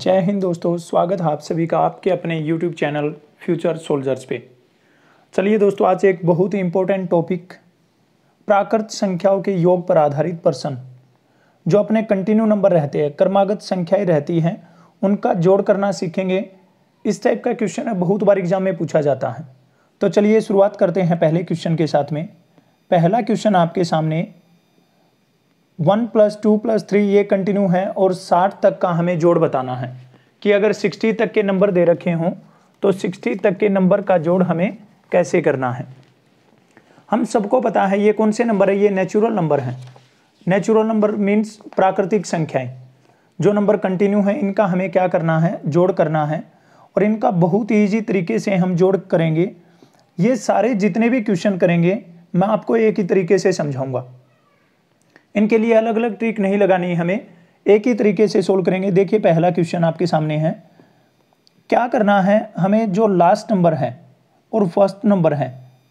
जय हिंद दोस्तों स्वागत है आप सभी का आपके अपने YouTube चैनल फ्यूचर सोल्जर्स पे चलिए दोस्तों आज एक बहुत ही इम्पोर्टेंट टॉपिक प्राकृत संख्याओं के योग पर आधारित पर्सन जो अपने कंटिन्यू नंबर रहते हैं कर्मागत संख्याएं रहती हैं उनका जोड़ करना सीखेंगे इस टाइप का क्वेश्चन बहुत बार एग्जाम में पूछा जाता है तो चलिए शुरुआत करते हैं पहले क्वेश्चन के साथ में पहला क्वेश्चन आपके सामने one plus two plus three ये कंटिन्यू है और साठ तक का हमें जोड़ बताना है कि अगर सिक्सटी तक के नंबर दे रखे हों तो सिक्सटी तक के नंबर का जोड़ हमें कैसे करना है हम सबको पता है ये कौन से नंबर है ये नेचुरल नंबर हैं नेचुरल नंबर मीन्स प्राकृतिक संख्याएं जो नंबर कंटिन्यू है इनका हमें क्या करना है जोड़ करना है और इनका बहुत ईजी तरीके से हम जोड़ करेंगे ये सारे जितने भी क्वेश्चन करेंगे मैं आपको एक ही तरीके से समझाऊंगा इनके लिए अलग अलग ट्रिक नहीं लगानी हमें एक ही तरीके से सोल्व करेंगे देखिए पहला क्वेश्चन आपके सामने है क्या करना है हमें जो लास्ट नंबर है और फर्स्ट नंबर है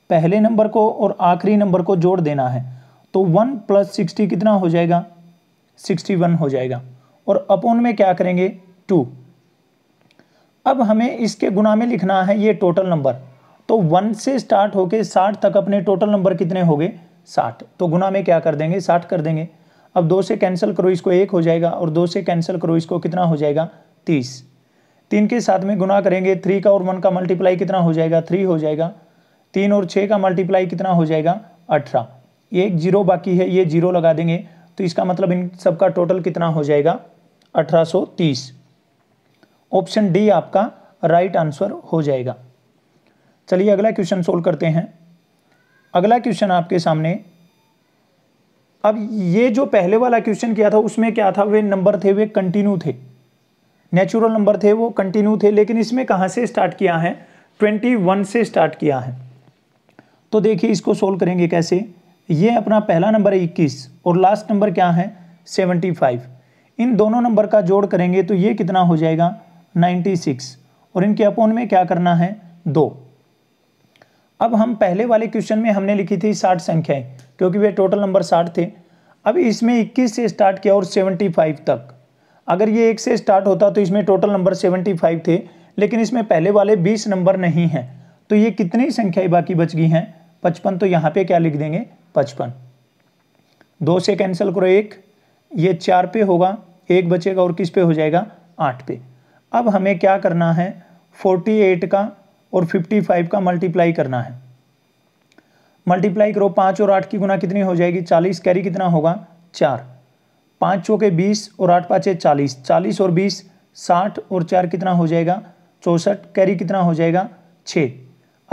पहले नंबर को और आखिरी नंबर को जोड़ देना है तो वन प्लस सिक्सटी कितना हो जाएगा सिक्सटी वन हो जाएगा और अपोन में क्या करेंगे टू अब हमें इसके गुना में लिखना है ये टोटल नंबर तो वन से स्टार्ट होके साठ तक अपने टोटल नंबर कितने हो गए साठ तो गुना में क्या कर देंगे साठ कर देंगे अब दो से कैंसिल करो इसको एक हो जाएगा और दो से कैंसिल करो इसको कितना हो जाएगा तीस तीन के साथ में गुना करेंगे थ्री का और वन का मल्टीप्लाई कितना हो जाएगा थ्री हो जाएगा तीन और छः का मल्टीप्लाई कितना हो जाएगा अठारह एक जीरो बाकी है ये जीरो लगा देंगे तो इसका मतलब इन सबका टोटल कितना हो जाएगा अठारह ऑप्शन डी आपका राइट आंसर हो जाएगा चलिए अगला क्वेश्चन सोल्व करते हैं अगला क्वेश्चन आपके सामने अब ये जो पहले वाला क्वेश्चन किया था उसमें क्या था वे नंबर थे वे कंटिन्यू थे नेचुरल नंबर थे वो कंटिन्यू थे लेकिन इसमें कहाँ से स्टार्ट किया है ट्वेंटी वन से स्टार्ट किया है तो देखिए इसको सोल्व करेंगे कैसे ये अपना पहला नंबर है इक्कीस और लास्ट नंबर क्या है सेवेंटी फाइव इन दोनों नंबर का जोड़ करेंगे तो ये कितना हो जाएगा नाइन्टी सिक्स और इनके अपोन में क्या करना है दो अब हम पहले वाले क्वेश्चन में हमने लिखी थी साठ संख्याएं क्योंकि वे टोटल नंबर साठ थे अब इसमें इक्कीस से स्टार्ट किया और सेवेंटी फाइव तक अगर ये एक से स्टार्ट होता तो इसमें टोटल नंबर सेवेंटी फाइव थे लेकिन इसमें पहले वाले बीस नंबर नहीं हैं तो ये कितनी संख्याएं बाकी बच गई हैं पचपन तो यहाँ पे क्या लिख देंगे पचपन दो से कैंसिल करो एक ये चार पे होगा एक बचेगा और किस पे हो जाएगा आठ पे अब हमें क्या करना है फोर्टी एट का और 55 का मल्टीप्लाई करना है मल्टीप्लाई करो पाँच और आठ की गुना कितनी हो जाएगी चालीस कैरी कितना होगा चार पाँच चौके बीस और आठ पाँचे चालीस चालीस और बीस साठ और चार कितना हो जाएगा चौंसठ कैरी कितना हो जाएगा छः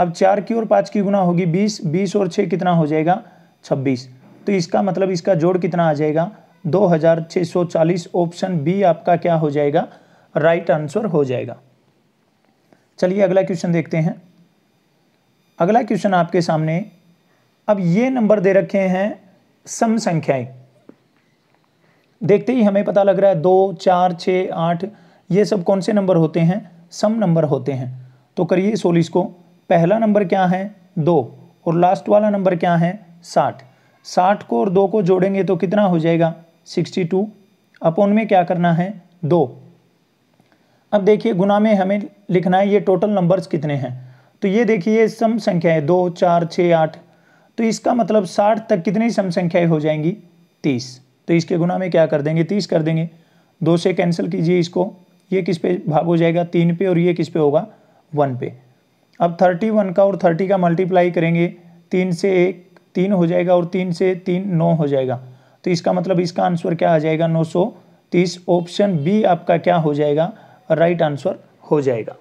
अब चार की और पाँच की गुना होगी बीस बीस और छः कितना हो जाएगा छब्बीस तो इसका मतलब इसका जोड़ कितना आ जाएगा दो हज़ार छः सौ चालीस ऑप्शन बी आपका क्या हो जाएगा राइट आंसर हो जाएगा चलिए अगला क्वेश्चन देखते हैं अगला क्वेश्चन आपके सामने अब ये नंबर दे रखे हैं सम संख्याएं देखते ही हमें पता लग रहा है दो चार छ आठ ये सब कौन से नंबर होते हैं सम नंबर होते हैं तो करिए सोलिस को पहला नंबर क्या है दो और लास्ट वाला नंबर क्या है साठ साठ को और दो को जोड़ेंगे तो कितना हो जाएगा सिक्सटी टू अपॉन में क्या करना है दो अब देखिए गुना में हमें लिखना है ये टोटल नंबर्स कितने हैं तो ये देखिए सम है दो चार छः आठ तो इसका मतलब साठ तक कितनी सम संख्याएं हो जाएंगी तीस तो इसके गुना में क्या कर देंगे तीस कर देंगे दो से कैंसिल कीजिए इसको ये किस पे भाग हो जाएगा तीन पे और ये किस पे होगा वन पे अब थर्टी वन का और थर्टी का मल्टीप्लाई करेंगे तीन से एक तीन हो जाएगा और तीन से तीन नौ हो जाएगा तो इसका मतलब इसका आंसर क्या आ जाएगा नौ सौ तीस ऑप्शन बी आपका क्या हो जाएगा राइट आंसर हो जाएगा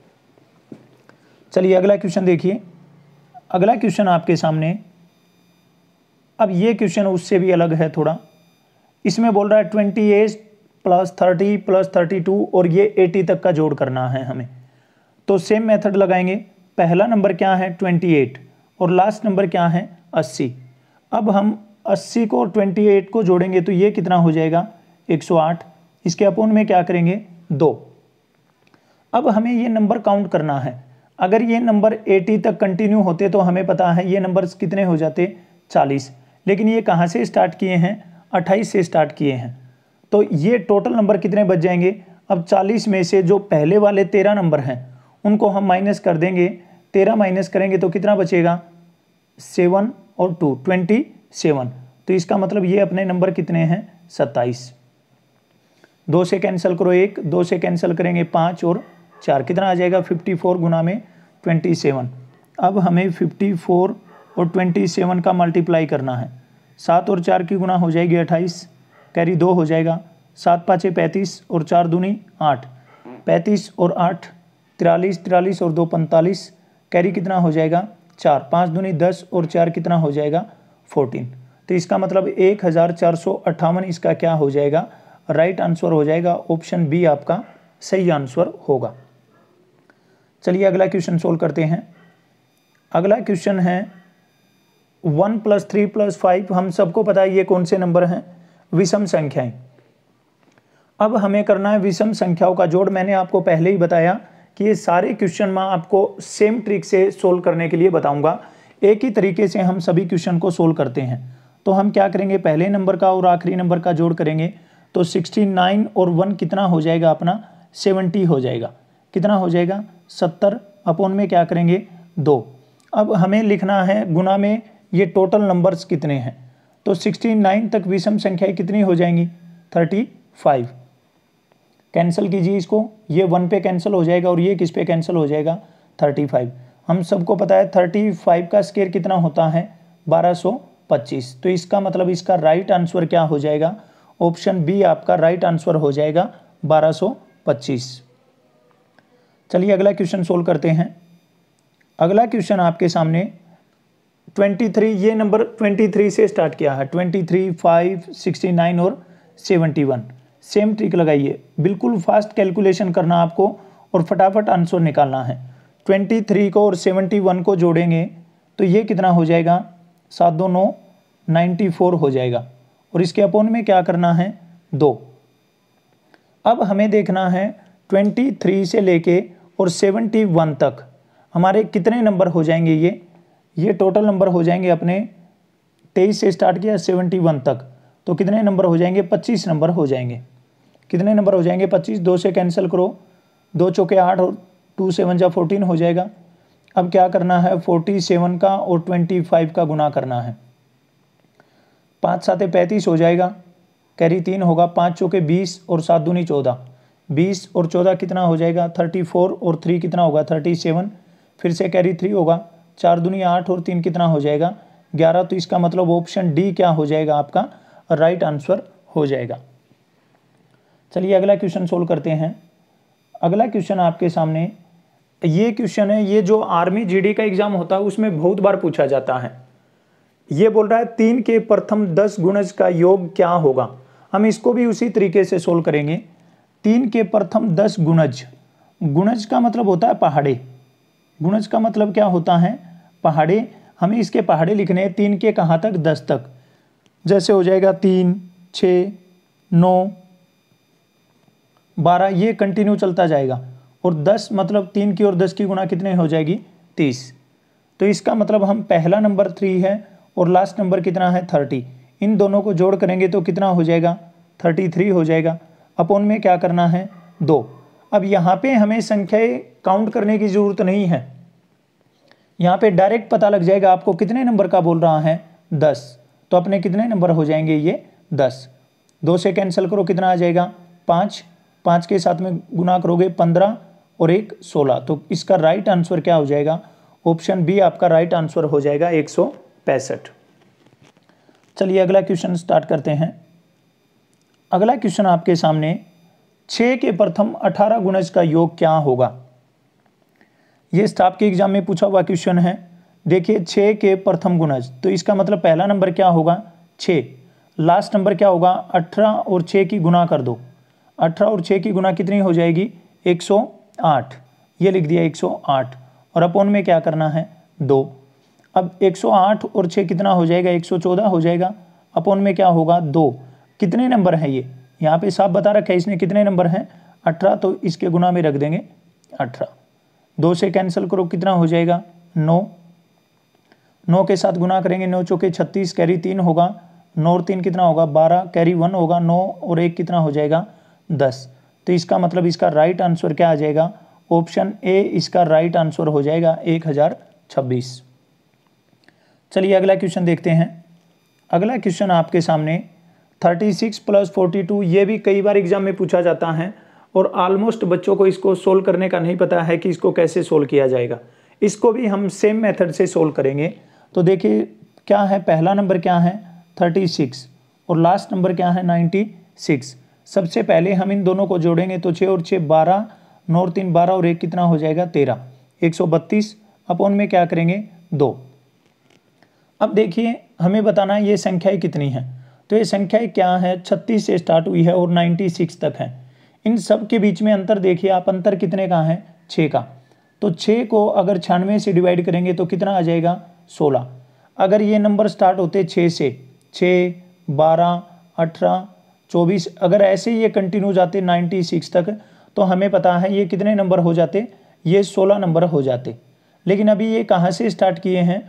चलिए अगला क्वेश्चन देखिए अगला क्वेश्चन आपके सामने अब ये क्वेश्चन उससे भी अलग है थोड़ा इसमें बोल रहा है twenty eight plus thirty plus thirty two और ये एटी तक का जोड़ करना है हमें तो सेम मेथड लगाएंगे पहला नंबर क्या है ट्वेंटी एट और लास्ट नंबर क्या है अस्सी अब हम अस्सी को और ट्वेंटी एट को जोड़ेंगे तो ये कितना हो जाएगा एक सौ आठ इसके अपोन में क्या करेंगे दो अब हमें ये नंबर काउंट करना है अगर ये नंबर 80 तक कंटिन्यू होते तो हमें पता है ये नंबर्स कितने हो जाते 40 लेकिन ये कहाँ से स्टार्ट किए हैं 28 से स्टार्ट किए हैं तो ये टोटल नंबर कितने बच जाएंगे अब 40 में से जो पहले वाले 13 नंबर हैं उनको हम माइनस कर देंगे 13 माइनस करेंगे तो कितना बचेगा सेवन और टू ट्वेंटी सेवन तो इसका मतलब ये अपने नंबर कितने हैं सत्ताईस दो से कैंसिल करो एक दो से कैंसिल करेंगे पाँच और चार कितना आ जाएगा फिफ्टी फोर गुना में ट्वेंटी सेवन अब हमें फिफ्टी फोर और ट्वेंटी सेवन का मल्टीप्लाई करना है सात और चार की गुना हो जाएगी अट्ठाईस कैरी दो हो जाएगा सात पाँचे पैंतीस और चार दूनी आठ पैंतीस और आठ तिरालीस तिरालीस और दो पैंतालीस कैरी कितना हो जाएगा चार पाँच दूनी दस और चार कितना हो जाएगा फोर्टीन तो इसका मतलब एक हज़ार चार सौ अट्ठावन इसका क्या हो जाएगा राइट आंसर हो जाएगा ऑप्शन बी आपका सही आंसर होगा चलिए अगला क्वेश्चन सोल्व करते हैं अगला क्वेश्चन है one plus three plus five हम सबको पता है ये कौन से नंबर हैं विषम संख्याएं अब हमें करना है विषम संख्याओं का जोड़ मैंने आपको पहले ही बताया कि ये सारे क्वेश्चन मैं आपको सेम ट्रिक से सोल्व करने के लिए बताऊंगा एक ही तरीके से हम सभी क्वेश्चन को सोल्व करते हैं तो हम क्या करेंगे पहले नंबर का और आखिरी नंबर का जोड़ करेंगे तो सिक्सटी नाइन और वन कितना हो जाएगा अपना सेवेंटी हो जाएगा कितना हो जाएगा सत्तर अपोन में क्या करेंगे दो अब हमें लिखना है गुना में ये टोटल नंबर्स कितने हैं तो सिक्सटी नाइन तक विषम संख्याएं कितनी हो जाएंगी थर्टी फाइव कैंसिल कीजिए इसको ये वन पे कैंसिल हो जाएगा और ये किस पे कैंसिल हो जाएगा थर्टी फाइव हम सबको पता है थर्टी फाइव का स्केयर कितना होता है बारह सौ पच्चीस तो इसका मतलब इसका राइट आंसर क्या हो जाएगा ऑप्शन बी आपका राइट आंसर हो जाएगा बारह सौ पच्चीस चलिए अगला क्वेश्चन सोल्व करते हैं अगला क्वेश्चन आपके सामने 23 ये नंबर 23 से स्टार्ट किया है 23, 5, 69 और 71 सेम ट्रिक लगाइए बिल्कुल फास्ट कैलकुलेशन करना आपको और फटाफट आंसर निकालना है 23 को और 71 को जोड़ेंगे तो ये कितना हो जाएगा सात दो नौ नाइन्टी हो जाएगा और इसके अपोन में क्या करना है दो अब हमें देखना है 23 से लेके और सेवेंटी वन तक हमारे कितने नंबर हो जाएंगे ये ये टोटल नंबर हो जाएंगे अपने तेईस से स्टार्ट किया सेवेंटी वन तक तो कितने नंबर हो जाएंगे पच्चीस नंबर हो जाएंगे कितने नंबर हो जाएंगे पच्चीस दो से कैंसिल करो दो चौके आठ और टू सेवन जा फोर्टीन हो जाएगा अब क्या करना है फोर्टी सेवन का और ट्वेंटी फाइव का गुना करना है पाँच सातें पैंतीस हो जाएगा कैरी तीन होगा पाँच चौके बीस और सात दूनी चौदह बीस और चौदह कितना हो जाएगा थर्टी फोर और थ्री कितना होगा थर्टी सेवन फिर से कैरी थ्री होगा चार दुनिया आठ और तीन कितना हो जाएगा ग्यारह तो इसका मतलब ऑप्शन डी क्या हो जाएगा आपका राइट आंसर हो जाएगा चलिए अगला क्वेश्चन सोल्व करते हैं अगला क्वेश्चन आपके सामने ये क्वेश्चन है ये जो आर्मी जीडी का एग्जाम होता है उसमें बहुत बार पूछा जाता है ये बोल रहा है तीन के प्रथम दस गुणज का योग क्या होगा हम इसको भी उसी तरीके से सोल्व करेंगे तीन के प्रथम दस गुणज गुणज का मतलब होता है पहाड़े गुणज का मतलब क्या होता है पहाड़े हमें इसके पहाड़े लिखने हैं तीन के कहाँ तक दस तक जैसे हो जाएगा तीन छ नौ बारह ये कंटिन्यू चलता जाएगा और दस मतलब तीन की और दस की गुणा कितने हो जाएगी तीस तो इसका मतलब हम पहला नंबर थ्री है और लास्ट नंबर कितना है थर्टी इन दोनों को जोड़ करेंगे तो कितना हो जाएगा थर्टी थ्री हो जाएगा अपॉन में क्या करना है दो अब यहाँ पे हमें संख्याएं काउंट करने की ज़रूरत नहीं है यहाँ पे डायरेक्ट पता लग जाएगा आपको कितने नंबर का बोल रहा है दस तो अपने कितने नंबर हो जाएंगे ये दस दो से कैंसिल करो कितना आ जाएगा पाँच पाँच के साथ में गुना करोगे पंद्रह और एक सोलह तो इसका राइट आंसर क्या हो जाएगा ऑप्शन बी आपका राइट आंसर हो जाएगा एक सौ पैंसठ चलिए अगला क्वेश्चन स्टार्ट करते हैं अगला क्वेश्चन आपके सामने छ के प्रथम अठारह गुणज का योग क्या होगा ये स्टाफ के एग्जाम में पूछा हुआ क्वेश्चन है देखिए छ के प्रथम गुणज तो इसका मतलब पहला नंबर क्या होगा छ लास्ट नंबर क्या होगा अठारह और छ की गुना कर दो अठारह और छ की गुना कितनी हो जाएगी एक सौ आठ ये लिख दिया एक सौ आठ और अपोन में क्या करना है दो अब एक सौ आठ और छ कितना हो जाएगा एक सौ चौदह हो जाएगा अपोन में क्या होगा दो कितने नंबर हैं ये यहाँ पे साफ बता रखा है इसने कितने नंबर हैं अठारह तो इसके गुना में रख देंगे अठारह दो से कैंसिल करो कितना हो जाएगा नौ नौ के साथ गुना करेंगे नौ चौके छत्तीस कैरी तीन होगा नौ और तीन कितना होगा बारह कैरी वन होगा नौ और एक कितना हो जाएगा दस तो इसका मतलब इसका राइट आंसर क्या आ जाएगा ऑप्शन ए इसका राइट आंसर हो जाएगा एक हज़ार छब्बीस चलिए अगला क्वेश्चन देखते हैं अगला क्वेश्चन आपके सामने thirty six plus forty two ये भी कई बार एग्जाम में पूछा जाता है और आलमोस्ट बच्चों को इसको सोल्व करने का नहीं पता है कि इसको कैसे सोल्व किया जाएगा इसको भी हम सेम मेथड से सोल्व करेंगे तो देखिए क्या है पहला नंबर क्या है थर्टी सिक्स और लास्ट नंबर क्या है नाइन्टी सिक्स सबसे पहले हम इन दोनों को जोड़ेंगे तो छः और छः बारह नौ तीन बारह और एक कितना हो जाएगा तेरह एक सौ बत्तीस अपॉन में क्या करेंगे दो अब देखिए हमें बताना है ये संख्याएँ कितनी हैं तो ये संख्याएं क्या है छत्तीस से स्टार्ट हुई है और नाइन्टी सिक्स तक है इन सब के बीच में अंतर देखिए आप अंतर कितने का है छः का तो छः को अगर छियानवे से डिवाइड करेंगे तो कितना आ जाएगा सोलह अगर ये नंबर स्टार्ट होते छः से छः बारह अठारह चौबीस अगर ऐसे ये कंटिन्यू जाते नाइन्टी सिक्स तक तो हमें पता है ये कितने नंबर हो जाते ये सोलह नंबर हो जाते लेकिन अभी ये कहाँ से स्टार्ट किए हैं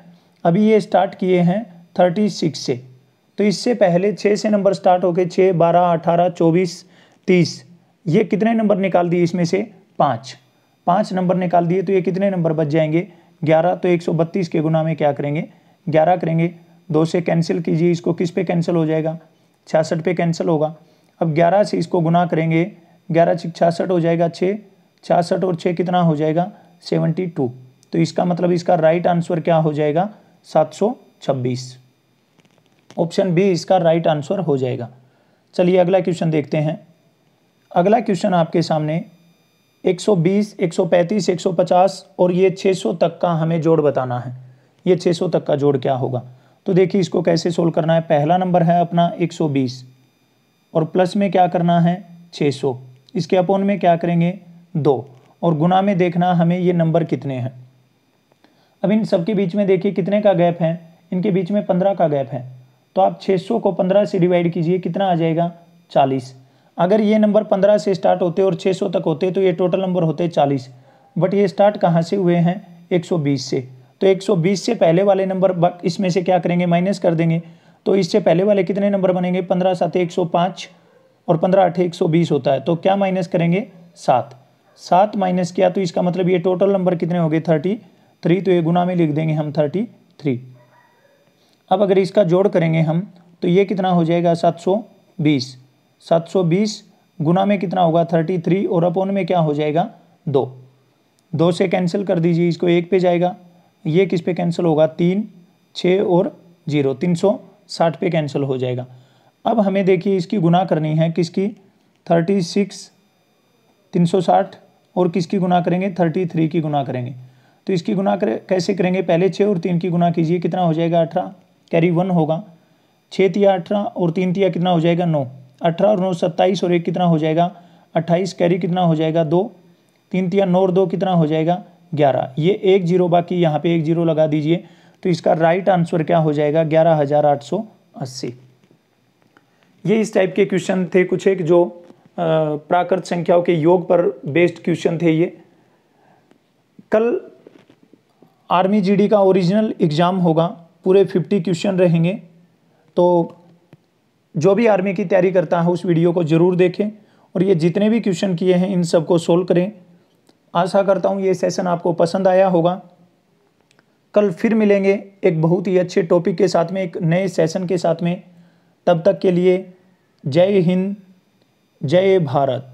अभी ये स्टार्ट किए हैं थर्टी सिक्स से तो इससे पहले छः से नंबर स्टार्ट गए छः बारह अठारह चौबीस तीस ये कितने नंबर निकाल दिए इसमें से पाँच पाँच नंबर निकाल दिए तो ये कितने नंबर बच जाएंगे ग्यारह तो एक सौ बत्तीस के गुना में क्या करेंगे ग्यारह करेंगे दो से कैंसिल कीजिए इसको किस पे कैंसिल हो जाएगा छियासठ पे कैंसिल होगा अब ग्यारह से इसको गुना करेंगे ग्यारह छियासठ हो जाएगा छः छियासठ और छः कितना हो जाएगा सेवेंटी टू तो इसका मतलब इसका राइट आंसर क्या हो जाएगा सात सौ छब्बीस ऑप्शन बी इसका राइट आंसर हो जाएगा चलिए अगला क्वेश्चन देखते हैं अगला क्वेश्चन आपके सामने 120, 135, 150 और ये 600 तक का हमें जोड़ बताना है ये 600 तक का जोड़ क्या होगा तो देखिए इसको कैसे सोल्व करना है पहला नंबर है अपना 120 और प्लस में क्या करना है 600 इसके अपोन में क्या करेंगे दो और गुना में देखना हमें ये नंबर कितने हैं अब इन सबके बीच में देखिए कितने का गैप है इनके बीच में पंद्रह का गैप है तो आप 600 को 15 से डिवाइड कीजिए कितना आ जाएगा 40 अगर ये नंबर 15 से स्टार्ट होते और 600 तक होते तो ये टोटल नंबर होते 40 बट ये स्टार्ट कहाँ से हुए हैं 120 से तो 120 से पहले वाले नंबर इसमें से क्या करेंगे माइनस कर देंगे तो इससे पहले वाले कितने नंबर बनेंगे पंद्रह सात एक सौ पाँच और पंद्रह आठ एक सौ बीस होता है तो क्या माइनस करेंगे सात सात माइनस किया तो इसका मतलब ये टोटल नंबर कितने हो गए थर्टी थ्री तो ये गुना में लिख देंगे हम थर्टी थ्री अब अगर इसका जोड़ करेंगे हम तो ये कितना हो जाएगा 720 720 गुना में कितना होगा 33 और अपोन में क्या हो जाएगा दो दो से कैंसिल कर दीजिए इसको एक पे जाएगा ये किस पे कैंसिल होगा तीन छः और जीरो तीन सौ साठ पे कैंसिल हो जाएगा अब हमें देखिए इसकी गुना करनी है किसकी थर्टी सिक्स तीन सौ साठ और किसकी गुना करेंगे थर्टी थ्री की गुना करेंगे तो इसकी गुना करें कैसे करेंगे पहले छः और तीन की गुना कीजिए कितना हो जाएगा अठारह कैरी वन होगा छः तिया अठारह और तीन तिया कितना हो जाएगा नौ अठारह और नौ सत्ताईस और एक कितना हो जाएगा अट्ठाईस कैरी कितना हो जाएगा दो तीन तिया नौ और दो कितना हो जाएगा ग्यारह ये एक जीरो बाकी यहाँ पे एक जीरो लगा दीजिए तो इसका राइट आंसर क्या हो जाएगा ग्यारह हज़ार आठ सौ अस्सी ये इस टाइप के क्वेश्चन थे कुछ एक जो प्राकृत संख्याओं के योग पर बेस्ड क्वेश्चन थे ये कल आर्मी जीडी का ओरिजिनल एग्ज़ाम होगा पूरे फिफ्टी क्वेश्चन रहेंगे तो जो भी आर्मी की तैयारी करता है उस वीडियो को ज़रूर देखें और ये जितने भी क्वेश्चन किए हैं इन सबको सोल्व करें आशा करता हूँ ये सेशन आपको पसंद आया होगा कल फिर मिलेंगे एक बहुत ही अच्छे टॉपिक के साथ में एक नए सेशन के साथ में तब तक के लिए जय हिंद जय भारत